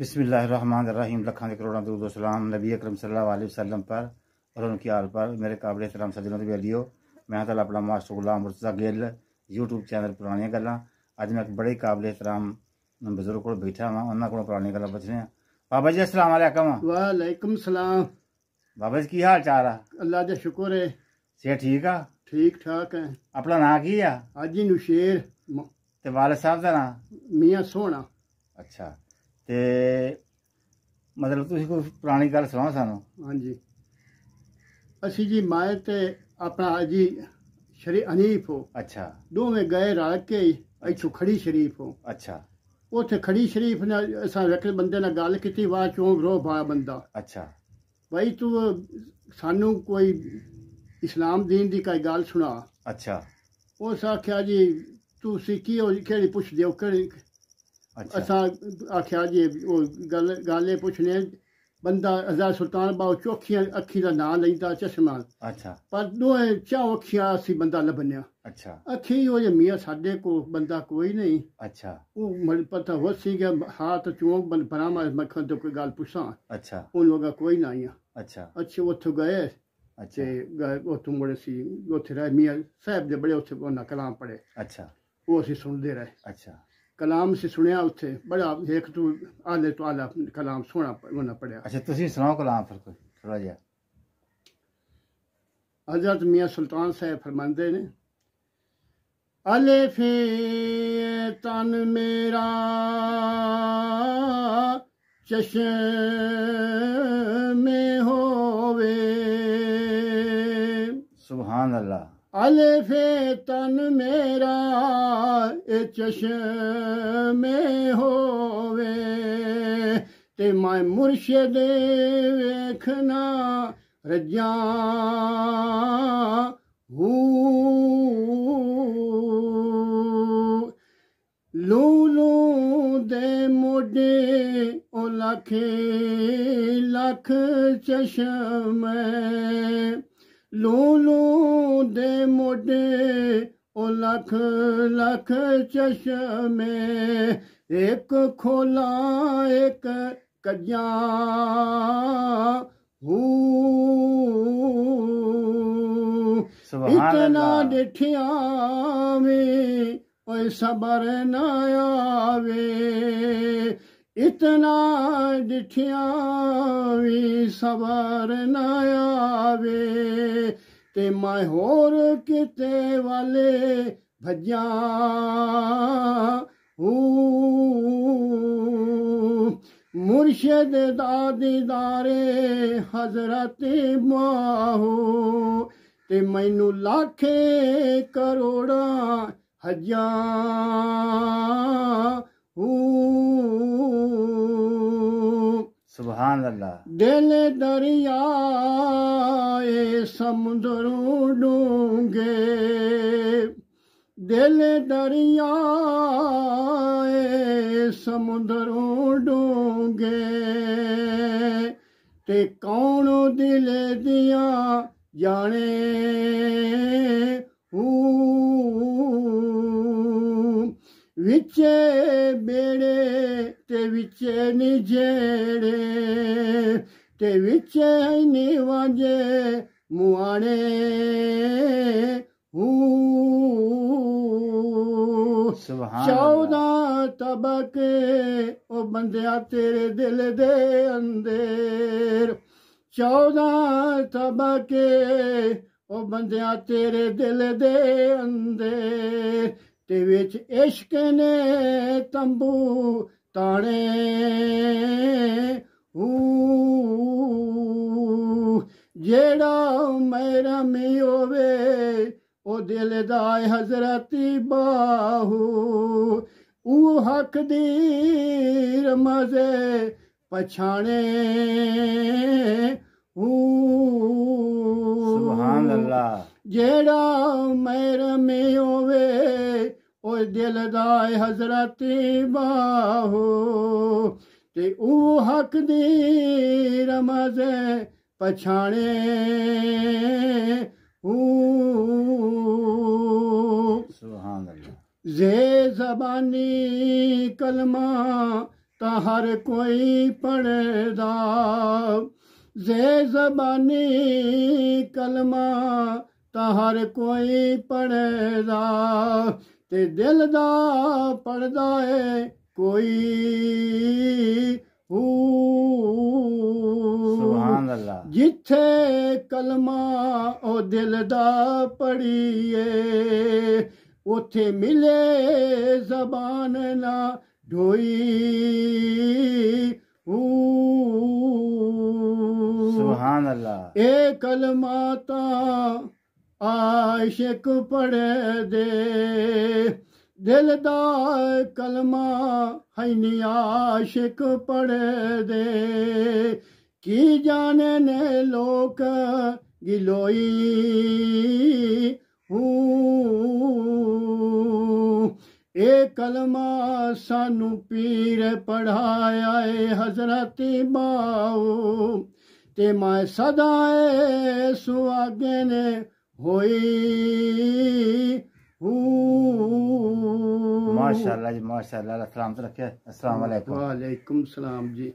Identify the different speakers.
Speaker 1: बसमीम लखान करोड़ा दरुदोसलाम नबी अकरम सल्लल्लाहु अलैहि वसल्लम पर और उनकी आल पर मेरे काबिल सलाम सज्जनों की वैलियो मैं तला अपना master Ghulam Murtaza Gill YouTube channel पुरानी गल् अज मैं एक बड़े काबिल सलाम बजुर्ग को बैठा वहाँ उन्होंने को पुरानी गल् बचने बाबा जी असलम वालेकुम सलाम बाबा जी की हाल चाल है अल्लाह का शुक्र है सेहत ठीक है ठीक ठाक है अपना नाम की है हाजी नुशेर ते वाले साहब का नाम मियाँ सोना अच्छा ਤੇ ਮਤਲਬ ਤੁਸੀਂ ਕੋਈ ਪੁਰਾਣੀ ਗੱਲ ਸੁਣਾਓ ਸਾਨੂੰ
Speaker 2: ਹਾਂਜੀ ਅਸੀਂ ਜੀ ਮਾਇ ਤੇ ਆਪਣਾ ਜੀ ਸ਼ਰੀ ਅਨੀਫ ਹੋ ਅੱਛਾ ਦੋਵੇਂ ਗਏ ਰਲ ਕੇ ਇੱਥੋਂ ਖੜੀ ਸ਼ਰੀਫ ਹੋ ਅੱਛਾ ਉੱਥੇ ਖੜੀ ਸ਼ਰੀਫ ਨੇ ਅਸਾਂ ਰੱਖੇ ਬੰਦੇ ਨਾਲ ਗੱਲ ਕੀਤੀ ਬਾਅਦ ਚੋਂ ਰੋ ਬਾ ਬੰਦਾ ਅੱਛਾ ਭਾਈ ਤੂੰ ਸਾਨੂੰ ਕੋਈ ਇਸਲਾਮ ਦੀਨ ਦੀ ਕੋਈ ਗੱਲ ਸੁਣਾ ਅੱਛਾ ਉਹ ਸਾਖਿਆ ਜੀ ਤੁਸੀਂ ਕੀ ਹੋ ਜਿਹੜੀ ਪੁੱਛਦੇ ਹੋ ਕਿਹੜੀ अच्छा। असां आख्या जे गल गल पुछने बंदा अजा सुल्तान बाओ चौखियां अखी का ना लैंदा चश्मा अच्छा पर दो चौ अक्खियां अस बंद लब्भने अच्छा अखी हो जे मिया साडे को बंदा कोई नहीं अच्छा ओ मन पता हो सी गया हाथ चौक बन बरामा मखन तो कोई गल पुछा अच्छा उन लोगा कोई ना आया अच्छा अच्छे ओथो गए अच्छा गए ओथो मुड़े सी ओथे रहे मियां साहब दे बड़े ओथे कलाम पड़े अच्छा वो असी सुनदे रहे अच्छा कलाम से सुनया उ बड़ा एक तू आले तो आला कलाम सोना बना पड़ा अच्छा
Speaker 1: तुम सुनाओ कलाम फिर थोड़ा जहा
Speaker 2: हजरत मियाँ सुल्तान साहेब फरमाते ने अले फे तन मेरा चश में होवे
Speaker 1: सुबहान अल्लाह
Speaker 2: ਅਲਫੇ ਤਨ ਮੇਰਾ ਇਹ ਚਸ਼ਮੇ ਹੋਵੇ ਤੇ ਮੈਂ ਮੁਰਸ਼ਿਦ ਵੇਖਣਾ ਰਜਾ ਲੂ ਲੂ ਦੇ ਮੋਢੇ ਉਹ ਲੱਖ ਲੱਖ ਚਸ਼ਮੇ लूलू दे मोडे ओ लख लख चश्मे एक खोला एक कजा इतना डिठियावे वे ओए सबर नयावे इतना डिठियावे सबर नयावे आवे ਤੇ ਮੈਂ ਹੋਰ ਕਿਤੇ ਵਾਲੇ ਭੱਜਾਂ मुर्शद दा दीदारे हजरत माहो ते मैनू लाखे करोड़ां हजां
Speaker 1: ਸੁਭਾਨ ਅੱਲਾ
Speaker 2: ਦਿਲ ਦਰਿਆਏ ਸਮੁੰਦਰੋਂ ਡੂੰਗੇ ਦਿਲ ਦਰਿਆਏ ਸਮੁੰਦਰੋਂ ਡੂੰਗੇ ਤੇ ਕੌਣ ਦਿਲ ਦੀਆਂ ਜਾਣੇ ਹੂੰ ਵਿੱਚੇ ਬੇੜੇ ਤੇ ਵਿੱਚੇ ਨਿਜੇੜੇ ਤੇ ਵਿੱਚੇ ਨਿਵਾਜੇ ਮੁਆਣੇ ਸੁਭਾਨ 14 ਤਬਕੇ ਉਹ ਬੰਦਿਆ ਤੇਰੇ ਦਿਲ ਦੇ ਅੰਦਰ 14 ਤਬਕੇ ਉਹ ਬੰਦਿਆ ਤੇਰੇ ਦਿਲ ਦੇ ਅੰਦਰ ਤੇ ਵਿੱਚ ਇਸ਼ਕ ਨੇ ਤੰਬੂ ਤਾਣੇ ਊ ਜਿਹੜਾ ਮੇਰਾ ਮੀ ਹੋਵੇ ਉਹ ਦਿਲ ਦਾ ਹਜ਼ਰਤੀ ਬਾਹੂ ਉਹ ਹੱਕ ਦੀ ਰਮਜ਼ੇ ਪਛਾਣੇ ਊ ਸੁਭਾਨ ਅੱਲਾ ਜਿਹੜਾ ਮੇਰਾ ਮੀ ਹੋਵੇ ओ दिलदार हज़रत बाहो ते उहो हक़ दी रमज़ पछाणे जे ज़बानी कलमा त हर कोई पढ़दा जे ज़बानी कलमा त हर कोई पढ़दा ते दिल दा पढ़दा है कोई जिथे कलमा ओ दिल दा पढ़िए उथे मिले जबान ना डोई सुभान अल्लाह ए कलमा ता आशिक पड़े दे दिल कलमा हैनी आशिक पड़े दे की जाने ने लोक गिलोई ए कलमा सानू पीर पढ़ाया है हजरत माओ ते मैं सदाए सुहागे ने माशाल्लाह
Speaker 1: जी माशाल्लाह सलामत तो रखे अस्सलाम वालेकुम वालेकुम सलाम जी